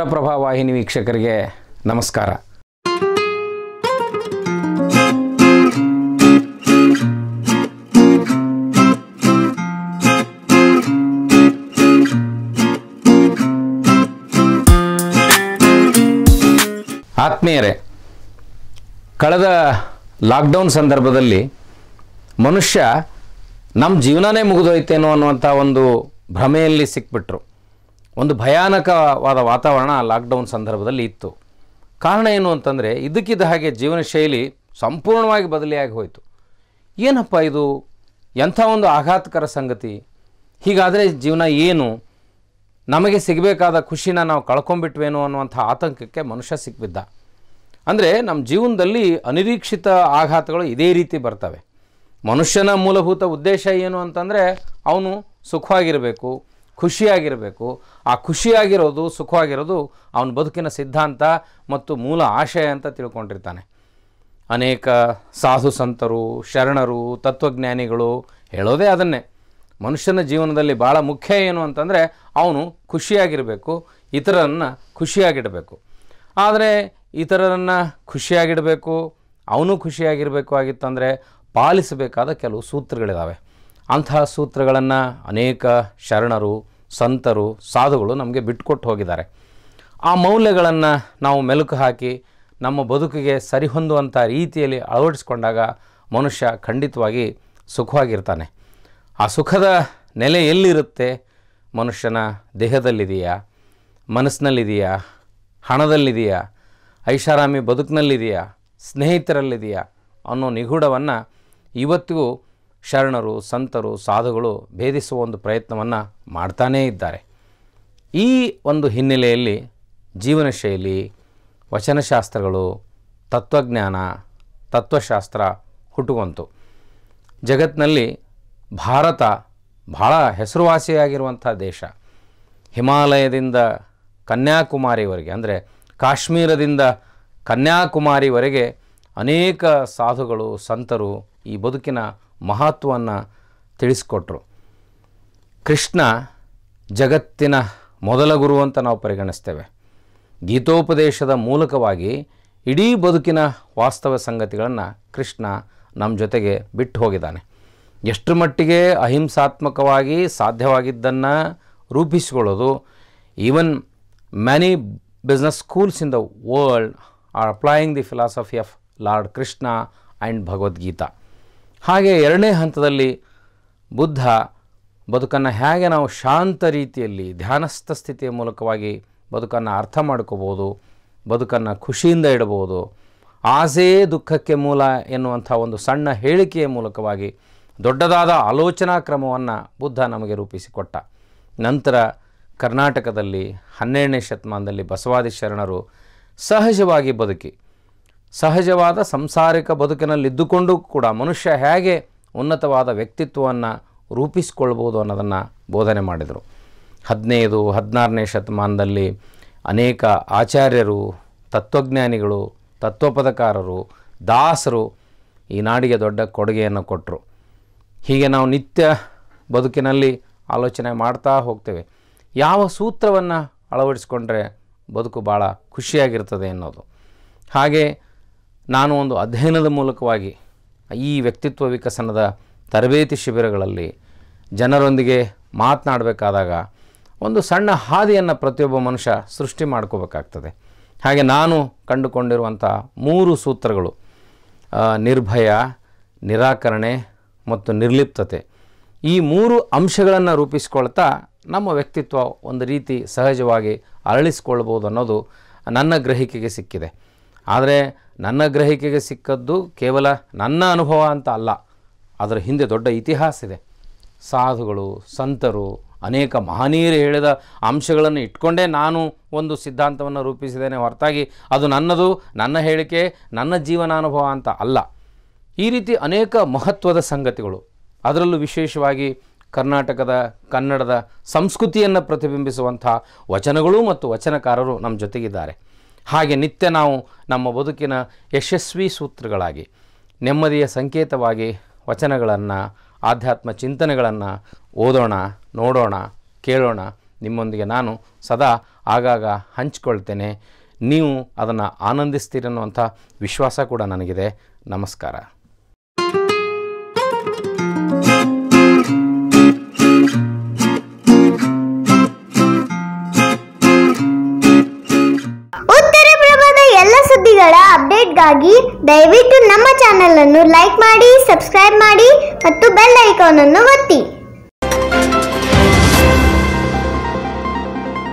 ಉತ್ತರ ಪ್ರಭಾ ವಾಹಿನಿ ವೀಕ್ಷಕರಿಗೆ ನಮಸ್ಕಾರ ಆತ್ಮೀಯರೇ ಕಳೆದ ಲಾಕ್ಡೌನ್ ಸಂದರ್ಭದಲ್ಲಿ ಮನುಷ್ಯ ನಮ್ಮ ಜೀವನನೇ ಮುಗಿದೋಯ್ತೇನೋ ಅನ್ನುವಂಥ ಒಂದು ಭ್ರಮೆಯಲ್ಲಿ ಸಿಕ್ಬಿಟ್ರು ಒಂದು ಭಯಾನಕವಾದ ವಾತಾವರಣ ಲಾಕ್ಡೌನ್ ಸಂದರ್ಭದಲ್ಲಿ ಇತ್ತು ಕಾರಣ ಏನು ಅಂತಂದರೆ ಇದಕ್ಕಿದ್ದ ಹಾಗೆ ಜೀವನ ಶೈಲಿ ಸಂಪೂರ್ಣವಾಗಿ ಬದಲಿಯಾಗಿ ಹೋಯಿತು ಏನಪ್ಪ ಇದು ಎಂಥ ಒಂದು ಆಘಾತಕರ ಸಂಗತಿ ಹೀಗಾದರೆ ಜೀವನ ಏನು ನಮಗೆ ಸಿಗಬೇಕಾದ ಖುಷಿನ ನಾವು ಕಳ್ಕೊಂಬಿಟ್ವೇನೋ ಅನ್ನುವಂಥ ಆತಂಕಕ್ಕೆ ಮನುಷ್ಯ ಸಿಕ್ಕಿಬಿದ್ದ ಅಂದರೆ ನಮ್ಮ ಜೀವನದಲ್ಲಿ ಅನಿರೀಕ್ಷಿತ ಆಘಾತಗಳು ಇದೇ ರೀತಿ ಬರ್ತವೆ ಮನುಷ್ಯನ ಮೂಲಭೂತ ಉದ್ದೇಶ ಏನು ಅಂತಂದರೆ ಅವನು ಸುಖವಾಗಿರಬೇಕು ಖುಷಿಯಾಗಿರಬೇಕು ಆ ಖುಷಿಯಾಗಿರೋದು ಸುಖವಾಗಿರೋದು ಅವನ ಬದುಕಿನ ಸಿದ್ಧಾಂತ ಮತ್ತು ಮೂಲ ಆಶಯ ಅಂತ ತಿಳ್ಕೊಂಡಿರ್ತಾನೆ ಅನೇಕ ಸಾಧು ಸಂತರು ಶರಣರು ತತ್ವಜ್ಞಾನಿಗಳು ಹೇಳೋದೇ ಅದನ್ನೇ ಮನುಷ್ಯನ ಜೀವನದಲ್ಲಿ ಭಾಳ ಮುಖ್ಯ ಏನು ಅಂತಂದರೆ ಅವನು ಖುಷಿಯಾಗಿರಬೇಕು ಇತರರನ್ನು ಖುಷಿಯಾಗಿಡಬೇಕು ಆದರೆ ಇತರರನ್ನು ಖುಷಿಯಾಗಿಡಬೇಕು ಅವನು ಖುಷಿಯಾಗಿರಬೇಕು ಆಗಿತ್ತಂದರೆ ಪಾಲಿಸಬೇಕಾದ ಕೆಲವು ಸೂತ್ರಗಳಿದ್ದಾವೆ ಅಂತಹ ಸೂತ್ರಗಳನ್ನು ಅನೇಕ ಶರಣರು ಸಂತರು ಸಾಧುಗಳು ನಮಗೆ ಬಿಟ್ಕೊಟ್ಟು ಹೋಗಿದ್ದಾರೆ ಆ ಮೌಲ್ಯಗಳನ್ನು ನಾವು ಮೆಲುಕು ಹಾಕಿ ನಮ್ಮ ಬದುಕಿಗೆ ಸರಿಹೊಂದುವಂಥ ರೀತಿಯಲ್ಲಿ ಅಳವಡಿಸ್ಕೊಂಡಾಗ ಮನುಷ್ಯ ಖಂಡಿತವಾಗಿ ಸುಖವಾಗಿರ್ತಾನೆ ಆ ಸುಖದ ನೆಲೆ ಎಲ್ಲಿರುತ್ತೆ ಮನುಷ್ಯನ ದೇಹದಲ್ಲಿದೆಯಾ ಮನಸ್ಸಿನಲ್ಲಿದೆಯಾ ಹಣದಲ್ಲಿದೆಯಾ ಐಷಾರಾಮಿ ಬದುಕಿನಲ್ಲಿದೆಯಾ ಸ್ನೇಹಿತರಲ್ಲಿದೆಯಾ ಅನ್ನೋ ನಿಗೂಢವನ್ನು ಇವತ್ತಿಗೂ ಶರಣರು ಸಂತರು ಸಾಧುಗಳು ಭೇದಿಸುವ ಒಂದು ಪ್ರಯತ್ನವನ್ನು ಮಾಡ್ತಾನೇ ಇದ್ದಾರೆ ಈ ಒಂದು ಹಿನ್ನೆಲೆಯಲ್ಲಿ ಜೀವನ ಶೈಲಿ ವಚನಶಾಸ್ತ್ರಗಳು ತತ್ವಜ್ಞಾನ ತತ್ವಶಾಸ್ತ್ರ ಹುಟ್ಟುವಂತು ಜಗತ್ತಿನಲ್ಲಿ ಭಾರತ ಬಹಳ ಹೆಸರುವಾಸಿಯಾಗಿರುವಂಥ ದೇಶ ಹಿಮಾಲಯದಿಂದ ಕನ್ಯಾಕುಮಾರಿವರೆಗೆ ಅಂದರೆ ಕಾಶ್ಮೀರದಿಂದ ಕನ್ಯಾಕುಮಾರಿವರೆಗೆ ಅನೇಕ ಸಾಧುಗಳು ಸಂತರು ಈ ಬದುಕಿನ ಮಹತ್ವವನ್ನು ತಿಳಿಸ್ಕೊಟ್ರು ಕೃಷ್ಣ ಜಗತ್ತಿನ ಮೊದಲ ಗುರು ಅಂತ ನಾವು ಪರಿಗಣಿಸ್ತೇವೆ ಗೀತೋಪದೇಶದ ಮೂಲಕವಾಗಿ ಇಡೀ ಬದುಕಿನ ವಾಸ್ತವ ಸಂಗತಿಗಳನ್ನು ಕೃಷ್ಣ ನಮ್ಮ ಜೊತೆಗೆ ಬಿಟ್ಟು ಹೋಗಿದ್ದಾನೆ ಎಷ್ಟರ ಮಟ್ಟಿಗೆ ಅಹಿಂಸಾತ್ಮಕವಾಗಿ ಸಾಧ್ಯವಾಗಿದ್ದನ್ನು ರೂಪಿಸಿಕೊಳ್ಳೋದು even many business schools in the world are applying the philosophy of Lord Krishna and Bhagavad Gita ಹಾಗೆ ಎರಡನೇ ಹಂತದಲ್ಲಿ ಬುದ್ಧ ಬದುಕನ್ನು ಹೇಗೆ ನಾವು ಶಾಂತ ರೀತಿಯಲ್ಲಿ ಧ್ಯಾನಸ್ಥ ಸ್ಥಿತಿಯ ಮೂಲಕವಾಗಿ ಬದುಕನ್ನು ಅರ್ಥ ಮಾಡ್ಕೋಬೋದು ಬದುಕನ್ನು ಖುಷಿಯಿಂದ ಇಡಬಹುದು ಆಸೆಯೇ ದುಃಖಕ್ಕೆ ಮೂಲ ಎನ್ನುವಂಥ ಒಂದು ಸಣ್ಣ ಹೇಳಿಕೆಯ ಮೂಲಕವಾಗಿ ದೊಡ್ಡದಾದ ಆಲೋಚನಾ ಕ್ರಮವನ್ನು ಬುದ್ಧ ನಮಗೆ ರೂಪಿಸಿಕೊಟ್ಟ ನಂತರ ಕರ್ನಾಟಕದಲ್ಲಿ ಹನ್ನೆರಡನೇ ಶತಮಾನದಲ್ಲಿ ಬಸವಾದಿ ಶರಣರು ಸಹಜವಾಗಿ ಬದುಕಿ ಸಹಜವಾದ ಸಂಸಾರಿಕ ಬದುಕಿನಲ್ಲಿದ್ದುಕೊಂಡು ಕೂಡ ಮನುಷ್ಯ ಹೇಗೆ ಉನ್ನತವಾದ ವ್ಯಕ್ತಿತ್ವವನ್ನು ರೂಪಿಸಿಕೊಳ್ಬೋದು ಅನ್ನೋದನ್ನು ಬೋಧನೆ ಮಾಡಿದರು ಹದಿನೈದು ಹದಿನಾರನೇ ಶತಮಾನದಲ್ಲಿ ಅನೇಕ ಆಚಾರ್ಯರು ತತ್ವಜ್ಞಾನಿಗಳು ತತ್ವಪದಕಾರರು ದಾಸರು ಈ ನಾಡಿಗೆ ದೊಡ್ಡ ಕೊಡುಗೆಯನ್ನು ಕೊಟ್ಟರು ಹೀಗೆ ನಾವು ನಿತ್ಯ ಬದುಕಿನಲ್ಲಿ ಆಲೋಚನೆ ಮಾಡ್ತಾ ಹೋಗ್ತೇವೆ ಯಾವ ಸೂತ್ರವನ್ನು ಅಳವಡಿಸಿಕೊಂಡ್ರೆ ಬದುಕು ಭಾಳ ಖುಷಿಯಾಗಿರ್ತದೆ ಅನ್ನೋದು ಹಾಗೆ ನಾನು ಒಂದು ಅಧ್ಯಯನದ ಮೂಲಕವಾಗಿ ಈ ವ್ಯಕ್ತಿತ್ವ ವಿಕಸನದ ತರಬೇತಿ ಶಿಬಿರಗಳಲ್ಲಿ ಜನರೊಂದಿಗೆ ಮಾತನಾಡಬೇಕಾದಾಗ ಒಂದು ಸಣ್ಣ ಹಾದಿಯನ್ನು ಪ್ರತಿಯೊಬ್ಬ ಮನುಷ್ಯ ಸೃಷ್ಟಿ ಮಾಡ್ಕೋಬೇಕಾಗ್ತದೆ ಹಾಗೆ ನಾನು ಕಂಡುಕೊಂಡಿರುವಂಥ ಮೂರು ಸೂತ್ರಗಳು ನಿರ್ಭಯ ನಿರಾಕರಣೆ ಮತ್ತು ನಿರ್ಲಿಪ್ತತೆ ಈ ಮೂರು ಅಂಶಗಳನ್ನು ರೂಪಿಸ್ಕೊಳ್ತಾ ನಮ್ಮ ವ್ಯಕ್ತಿತ್ವ ಒಂದು ರೀತಿ ಸಹಜವಾಗಿ ಅರಳಿಸ್ಕೊಳ್ಬೋದು ಅನ್ನೋದು ನನ್ನ ಗ್ರಹಿಕೆಗೆ ಸಿಕ್ಕಿದೆ ಆದರೆ ನನ್ನ ಗ್ರಹಿಕೆಗೆ ಸಿಕ್ಕದ್ದು ಕೇವಲ ನನ್ನ ಅನುಭವ ಅಂತ ಅಲ್ಲ ಅದರ ಹಿಂದೆ ದೊಡ್ಡ ಇತಿಹಾಸ ಇದೆ ಸಾಧುಗಳು ಸಂತರು ಅನೇಕ ಮಹನೀಯರು ಹೇಳಿದ ಅಂಶಗಳನ್ನು ಇಟ್ಕೊಂಡೇ ನಾನು ಒಂದು ಸಿದ್ಧಾಂತವನ್ನು ರೂಪಿಸಿದ್ದೇನೆ ಹೊರತಾಗಿ ಅದು ನನ್ನದು ನನ್ನ ಹೇಳಿಕೆ ನನ್ನ ಜೀವನಾನುಭವ ಅಂತ ಅಲ್ಲ ಈ ರೀತಿ ಅನೇಕ ಮಹತ್ವದ ಸಂಗತಿಗಳು ಅದರಲ್ಲೂ ವಿಶೇಷವಾಗಿ ಕರ್ನಾಟಕದ ಕನ್ನಡದ ಸಂಸ್ಕೃತಿಯನ್ನು ಪ್ರತಿಬಿಂಬಿಸುವಂಥ ವಚನಗಳು ಮತ್ತು ವಚನಕಾರರು ನಮ್ಮ ಜೊತೆಗಿದ್ದಾರೆ ಹಾಗೆ ನಿತ್ಯ ನಾವು ನಮ್ಮ ಬದುಕಿನ ಯಶಸ್ವಿ ಸೂತ್ರಗಳಾಗಿ ನೆಮ್ಮದಿಯ ಸಂಕೇತವಾಗಿ ವಚನಗಳನ್ನು ಆಧ್ಯಾತ್ಮ ಚಿಂತನೆಗಳನ್ನು ಓದೋಣ ನೋಡೋಣ ಕೇಳೋಣ ನಿಮ್ಮೊಂದಿಗೆ ನಾನು ಸದಾ ಆಗಾಗ ಹಂಚಿಕೊಳ್ತೇನೆ ನೀವು ಅದನ್ನು ಅನ್ನುವಂಥ ವಿಶ್ವಾಸ ಕೂಡ ನನಗಿದೆ ನಮಸ್ಕಾರ ಅಪ್ಡೇಟ್ಗಾಗಿ ದಯವಿಟ್ಟು ನಮ್ಮ ಚಾನಲನ್ನು ಲೈಕ್ ಮಾಡಿ ಸಬ್ಸ್ಕ್ರೈಬ್ ಮಾಡಿ ಮತ್ತು ಬೆಲ್ ಐಕಾನನ್ನು ಒತ್ತಿ